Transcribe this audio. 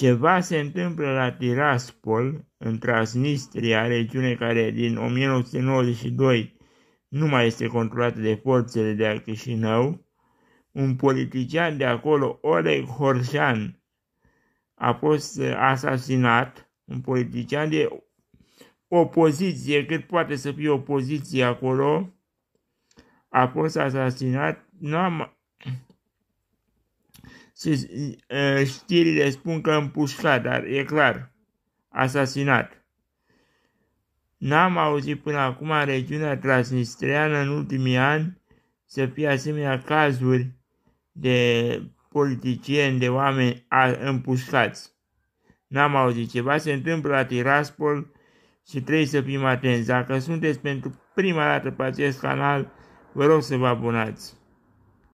Ceva se întâmplă la Tiraspol, în Transnistria, regiune care din 1992 nu mai este controlată de forțele de la Chișinău. Un politician de acolo, Oleg Horșan, a fost uh, asasinat, un politician de opoziție, cât poate să fie opoziție acolo, a fost asasinat, nu am și știrile spun că împușcat, dar e clar, asasinat. N-am auzit până acum în regiunea transnistreană în ultimii ani să fie asemenea cazuri de politicieni, de oameni împușcați. N-am auzit ceva, se întâmplă la Tiraspol și trebuie să fim atenți. Dacă sunteți pentru prima dată pe acest canal, vă rog să vă abonați.